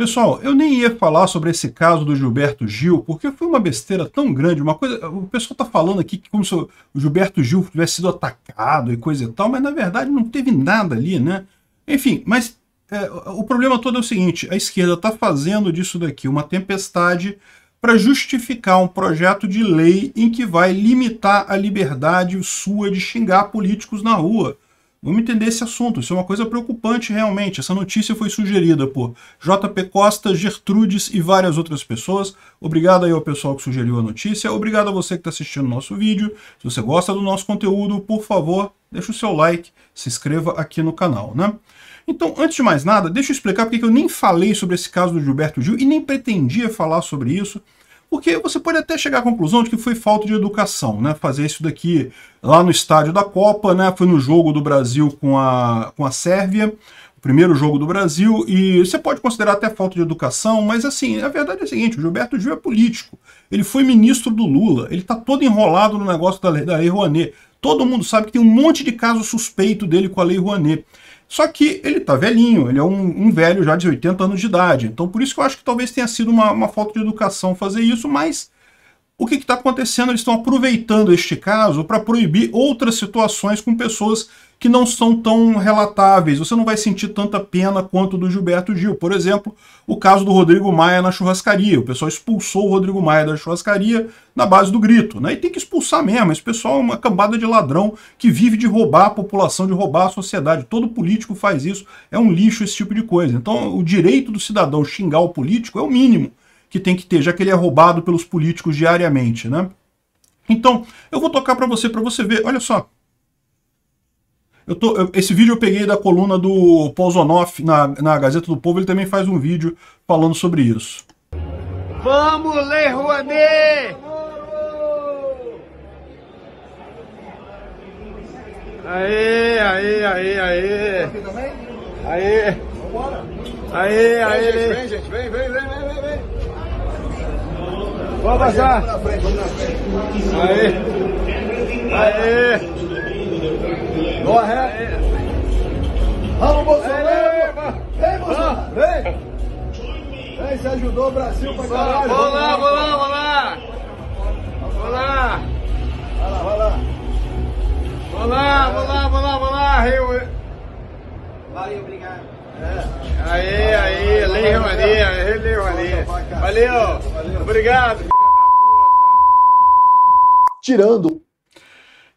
Pessoal, eu nem ia falar sobre esse caso do Gilberto Gil, porque foi uma besteira tão grande, uma coisa. O pessoal tá falando aqui que como se o Gilberto Gil tivesse sido atacado e coisa e tal, mas na verdade não teve nada ali, né? Enfim, mas é, o problema todo é o seguinte: a esquerda tá fazendo disso daqui uma tempestade para justificar um projeto de lei em que vai limitar a liberdade sua de xingar políticos na rua. Vamos entender esse assunto, isso é uma coisa preocupante realmente. Essa notícia foi sugerida por JP Costa, Gertrudes e várias outras pessoas. Obrigado aí ao pessoal que sugeriu a notícia, obrigado a você que está assistindo o nosso vídeo. Se você gosta do nosso conteúdo, por favor, deixa o seu like, se inscreva aqui no canal, né? Então, antes de mais nada, deixa eu explicar porque eu nem falei sobre esse caso do Gilberto Gil e nem pretendia falar sobre isso. Porque você pode até chegar à conclusão de que foi falta de educação, né? Fazer isso daqui lá no estádio da Copa, né? Foi no jogo do Brasil com a, com a Sérvia, o primeiro jogo do Brasil, e você pode considerar até falta de educação, mas assim, a verdade é a seguinte, o Gilberto Gil é político, ele foi ministro do Lula, ele tá todo enrolado no negócio da, da Lei Rouanet, todo mundo sabe que tem um monte de caso suspeito dele com a Lei Rouanet, só que ele está velhinho, ele é um, um, velho já de 80 anos de idade. Então por isso que eu acho que talvez tenha sido uma, uma falta de educação fazer isso, mas o que está acontecendo? Eles estão aproveitando este caso para proibir outras situações com pessoas que não são tão relatáveis. Você não vai sentir tanta pena quanto do Gilberto Gil. Por exemplo, o caso do Rodrigo Maia na churrascaria. O pessoal expulsou o Rodrigo Maia da churrascaria na base do grito. Né? E tem que expulsar mesmo. Esse pessoal é uma cambada de ladrão que vive de roubar a população, de roubar a sociedade. Todo político faz isso. É um lixo esse tipo de coisa. Então, o direito do cidadão xingar o político é o mínimo que tem que ter, já que ele é roubado pelos políticos diariamente, né? Então, eu vou tocar para você, para você ver, olha só, eu tô, eu, esse vídeo eu peguei da coluna do Paul Zonoff na, na Gazeta do Povo, ele também faz um vídeo falando sobre isso. Vamos ler Rouanet! Aê, aê, aê, aê! Aê! Aê, aê! Vem, gente, vem, vem, vem, vem, vem! Vamos passar! Aê! Aê! Go ahead. Vamos, Bolsonaro! Vem, Bolsonaro! Ah. Vem! Vem, você ajudou o Brasil pra caralho! Vamos lá, vamos lá, vamos lá! Vamos lá! Vai lá, vai lá! Vamos lá, vamos lá, vamos lá, Rio! Valeu, obrigado! É. Aí, aí, ali, Romania, Lei Romania. Valeu, obrigado, filha da Tirando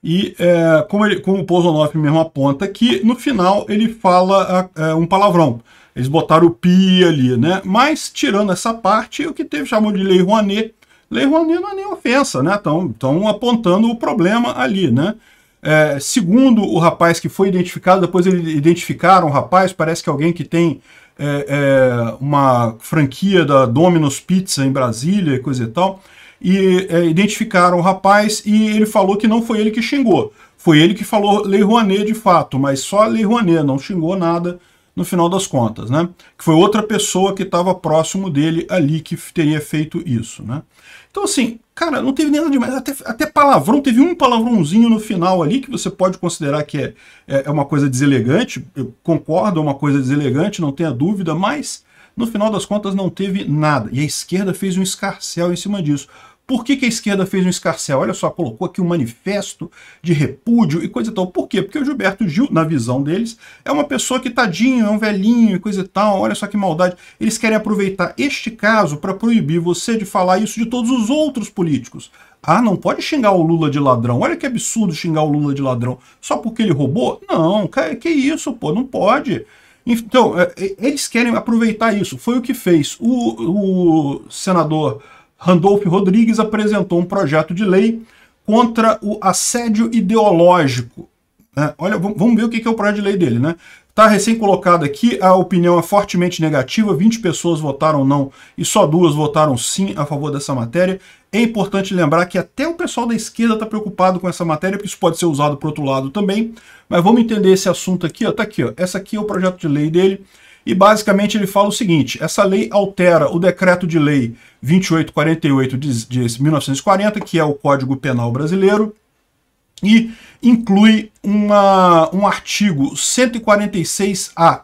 e é, como, ele, como o Pousonoff mesmo aponta que no final ele fala é, um palavrão. Eles botaram o pi ali, né? Mas, tirando essa parte, o que teve chamou de Lei Rouanet. Lei Rouanet não é nem ofensa, né? Estão apontando o problema ali, né? É, segundo o rapaz que foi identificado, depois eles identificaram o rapaz, parece que alguém que tem é, é, uma franquia da Domino's Pizza em Brasília e coisa e tal e é, identificaram o rapaz e ele falou que não foi ele que xingou. Foi ele que falou Lei Rouanet de fato, mas só Lei Rouanet, não xingou nada no final das contas, né? Que foi outra pessoa que estava próximo dele ali que teria feito isso, né? Então, assim, cara, não teve nada demais, até, até palavrão, teve um palavrãozinho no final ali que você pode considerar que é, é, é uma coisa deselegante, eu concordo, é uma coisa deselegante, não tenha dúvida, mas no final das contas não teve nada. E a esquerda fez um escarcel em cima disso. Por que, que a esquerda fez um escarcel? Olha só, colocou aqui um manifesto de repúdio e coisa e tal. Por quê? Porque o Gilberto Gil, na visão deles, é uma pessoa que tadinho, é um velhinho e coisa e tal. Olha só que maldade. Eles querem aproveitar este caso para proibir você de falar isso de todos os outros políticos. Ah, não pode xingar o Lula de ladrão. Olha que absurdo xingar o Lula de ladrão. Só porque ele roubou? Não, que isso, pô, não pode. Então, é, é, eles querem aproveitar isso. Foi o que fez o, o senador Randolph Rodrigues apresentou um projeto de lei contra o assédio ideológico. Né? olha, vamos ver o que é o projeto de lei dele, né? Está recém-colocado aqui, a opinião é fortemente negativa, 20 pessoas votaram não e só duas votaram sim a favor dessa matéria. É importante lembrar que até o pessoal da esquerda está preocupado com essa matéria, porque isso pode ser usado para outro lado também. Mas vamos entender esse assunto aqui. Está aqui, ó. essa aqui é o projeto de lei dele. E basicamente ele fala o seguinte: essa lei altera o decreto de lei 2848 de, de 1940, que é o Código Penal Brasileiro, e inclui uma, um artigo 146A.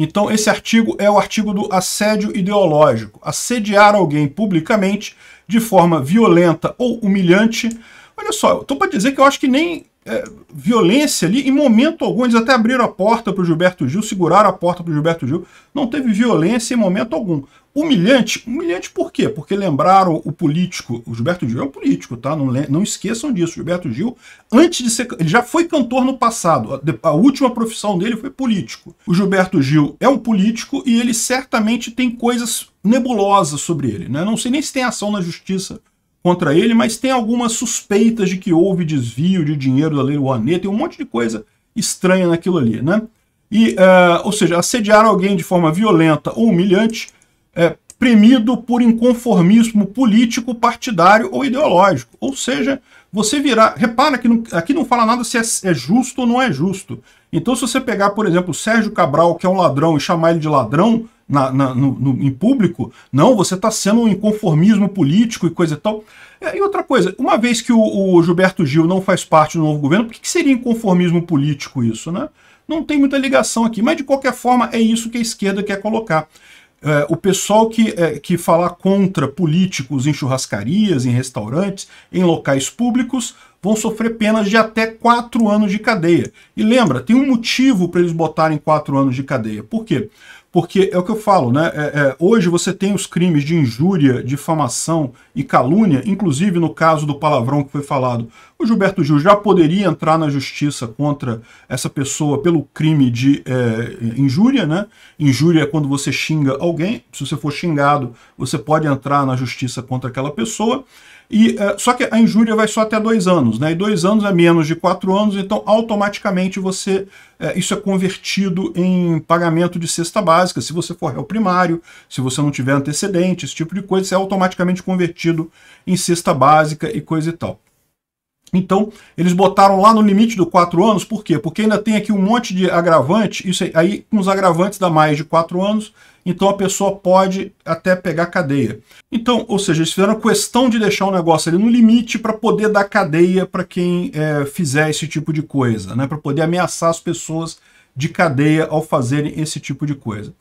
Então, esse artigo é o artigo do assédio ideológico. Assediar alguém publicamente de forma violenta ou humilhante. Olha só, estou para dizer que eu acho que nem é, violência ali, em momento algum, eles até abriram a porta para o Gilberto Gil, seguraram a porta para o Gilberto Gil, não teve violência em momento algum. Humilhante, humilhante por quê? Porque lembraram o político, o Gilberto Gil é um político, tá? Não, não esqueçam disso, o Gilberto Gil, antes de ser, ele já foi cantor no passado, a, a última profissão dele foi político. O Gilberto Gil é um político e ele certamente tem coisas nebulosas sobre ele, né? Não sei nem se tem ação na justiça contra ele, mas tem algumas suspeitas de que houve desvio de dinheiro da Lei Rouanet, tem um monte de coisa estranha naquilo ali, né? E, uh, ou seja, assediar alguém de forma violenta ou humilhante, é, premido por inconformismo político, partidário ou ideológico. Ou seja, você virar. Repara que não, aqui não fala nada se é, é, justo ou não é justo. Então, se você pegar, por exemplo, o Sérgio Cabral, que é um ladrão, e chamar ele de ladrão, na, na, no, no, em público, não, você está sendo um inconformismo político e coisa e tal. É, e outra coisa, uma vez que o, o Gilberto Gil não faz parte do novo governo, por que, que seria inconformismo político isso, né? Não tem muita ligação aqui, mas de qualquer forma é isso que a esquerda quer colocar. É, o pessoal que, é, que falar contra políticos em churrascarias, em restaurantes, em locais públicos, vão sofrer penas de até quatro anos de cadeia. E lembra, tem um motivo para eles botarem quatro anos de cadeia. Por quê? Porque é o que eu falo, né? É, é, hoje você tem os crimes de injúria, difamação e calúnia, inclusive no caso do palavrão que foi falado. O Gilberto Gil já poderia entrar na justiça contra essa pessoa pelo crime de é, injúria, né? Injúria é quando você xinga alguém. Se você for xingado, você pode entrar na justiça contra aquela pessoa. E, uh, só que a injúria vai só até dois anos, né? E dois anos é menos de quatro anos, então automaticamente você uh, isso é convertido em pagamento de cesta básica. Se você for réu primário, se você não tiver antecedente, esse tipo de coisa, isso é automaticamente convertido em cesta básica e coisa e tal. Então, eles botaram lá no limite do quatro anos, por quê? Porque ainda tem aqui um monte de agravante, isso aí, aí com os agravantes dá mais de quatro anos, então a pessoa pode até pegar cadeia. Então, ou seja, eles fizeram questão de deixar o negócio ali no limite para poder dar cadeia para quem é, fizer esse tipo de coisa, né? para poder ameaçar as pessoas de cadeia ao fazerem esse tipo de coisa.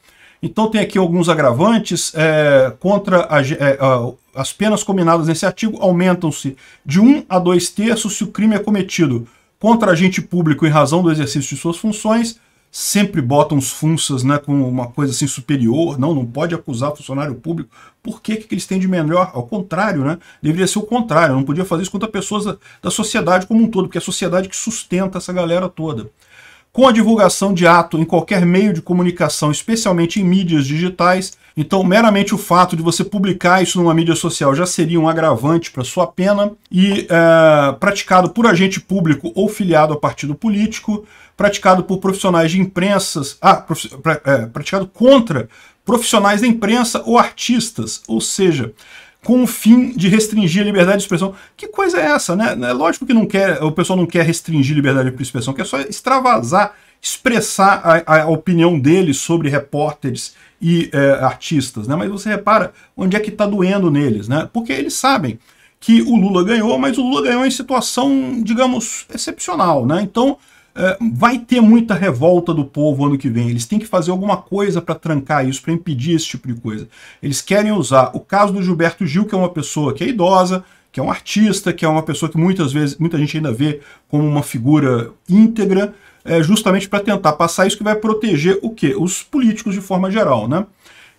Então tem aqui alguns agravantes é, contra a, é, a, as penas combinadas nesse artigo aumentam-se de 1 a 2 terços se o crime é cometido contra agente público em razão do exercício de suas funções sempre botam os funças né, com uma coisa assim superior, não, não pode acusar funcionário público. Por que, que eles têm de melhor? Ao contrário, né? Deveria ser o contrário, não podia fazer isso contra pessoas da, da sociedade como um todo, porque é a sociedade que sustenta essa galera toda com a divulgação de ato em qualquer meio de comunicação, especialmente em mídias digitais. Então, meramente o fato de você publicar isso numa mídia social já seria um agravante para sua pena. E é, praticado por agente público ou filiado a partido político, praticado por profissionais de imprensa, ah, prof, é, praticado contra profissionais da imprensa ou artistas, ou seja, com o fim de restringir a liberdade de expressão. Que coisa é essa, né? É lógico que não quer, o pessoal não quer restringir liberdade de expressão, quer só extravasar, expressar a, a opinião dele sobre repórteres e é, artistas, né? Mas você repara onde é que está doendo neles, né? Porque eles sabem que o Lula ganhou, mas o Lula ganhou em situação, digamos, excepcional, né? Então é, vai ter muita revolta do povo ano que vem. Eles têm que fazer alguma coisa para trancar isso, para impedir esse tipo de coisa. Eles querem usar o caso do Gilberto Gil, que é uma pessoa que é idosa, que é um artista, que é uma pessoa que muitas vezes muita gente ainda vê como uma figura íntegra, é, justamente para tentar passar isso que vai proteger o quê? Os políticos de forma geral, né?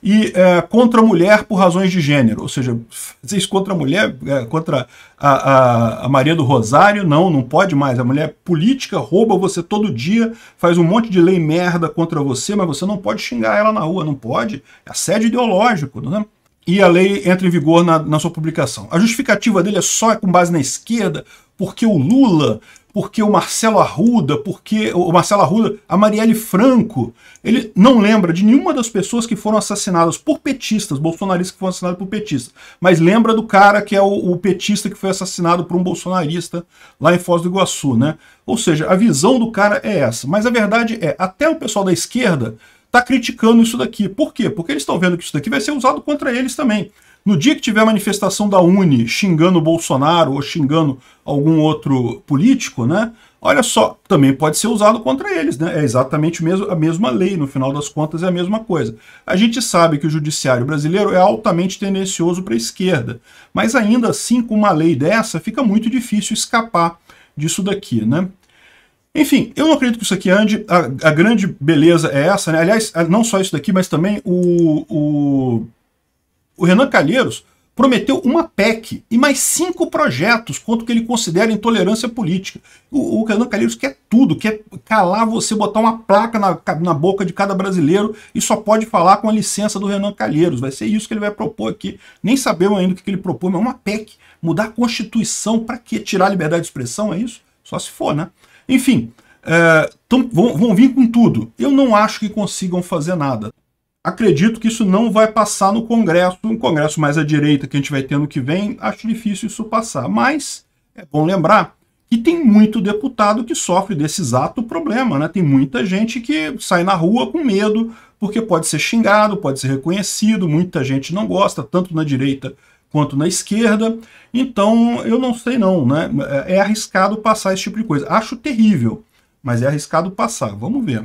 e é, contra a mulher por razões de gênero. Ou seja, fazer isso contra a mulher, é, contra a, a, a, Maria do Rosário, não, não pode mais. A mulher política rouba você todo dia, faz um monte de lei merda contra você, mas você não pode xingar ela na rua, não pode. É assédio ideológico, não é? E a lei entra em vigor na, na sua publicação. A justificativa dele é só com base na esquerda, porque o Lula porque o Marcelo Arruda, porque o Marcelo Arruda, a Marielle Franco, ele não lembra de nenhuma das pessoas que foram assassinadas por petistas, bolsonaristas que foram assassinados por petistas, mas lembra do cara que é o, o petista que foi assassinado por um bolsonarista lá em Foz do Iguaçu, né? Ou seja, a visão do cara é essa, mas a verdade é, até o pessoal da esquerda tá criticando isso daqui. Por quê? Porque eles estão vendo que isso daqui vai ser usado contra eles também. No dia que tiver manifestação da Uni xingando o Bolsonaro ou xingando algum outro político, né? Olha só, também pode ser usado contra eles, né? É exatamente mesmo, a mesma lei, no final das contas é a mesma coisa. A gente sabe que o judiciário brasileiro é altamente tendencioso para a esquerda, mas ainda assim, com uma lei dessa, fica muito difícil escapar disso daqui, né? Enfim, eu não acredito que isso aqui ande, a, a grande beleza é essa, né? Aliás, não só isso daqui, mas também o, o o Renan Calheiros prometeu uma PEC e mais cinco projetos quanto que ele considera intolerância política. O, o Renan Calheiros quer tudo, quer calar você, botar uma placa na, na boca de cada brasileiro e só pode falar com a licença do Renan Calheiros. Vai ser isso que ele vai propor aqui. Nem sabemos ainda o que, que ele propõe, mas uma PEC, mudar a Constituição, para quê? Tirar a liberdade de expressão, é isso? Só se for, né? Enfim, é, eh, tão, vão, vão vir com tudo. Eu não acho que consigam fazer nada. Acredito que isso não vai passar no Congresso, um Congresso mais à direita que a gente vai ter no que vem, acho difícil isso passar. Mas é bom lembrar que tem muito deputado que sofre desse exato problema, né? Tem muita gente que sai na rua com medo, porque pode ser xingado, pode ser reconhecido, muita gente não gosta, tanto na direita quanto na esquerda. Então, eu não sei não, né? É arriscado passar esse tipo de coisa. Acho terrível, mas é arriscado passar. Vamos ver.